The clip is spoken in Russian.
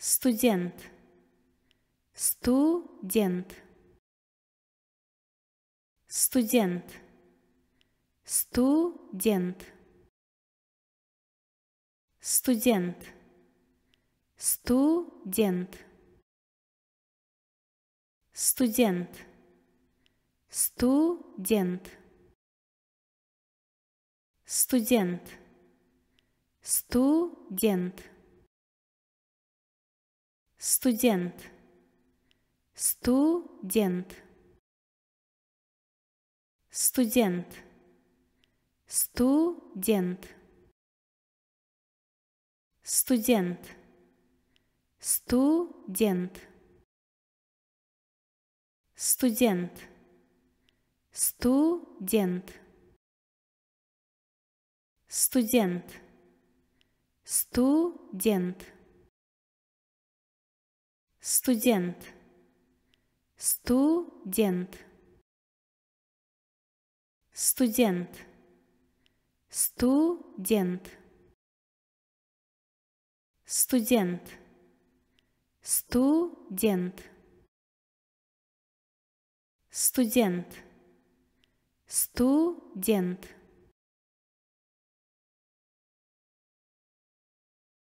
студент, студент, студент, студент, студент, студент, студент, студент, студент, студент. Студент. Студент. Студент. Студент. Студент. Студент. Студент. Студент. Студент. Студент студент, студент, студент, студент, студент, студент, студент, студент.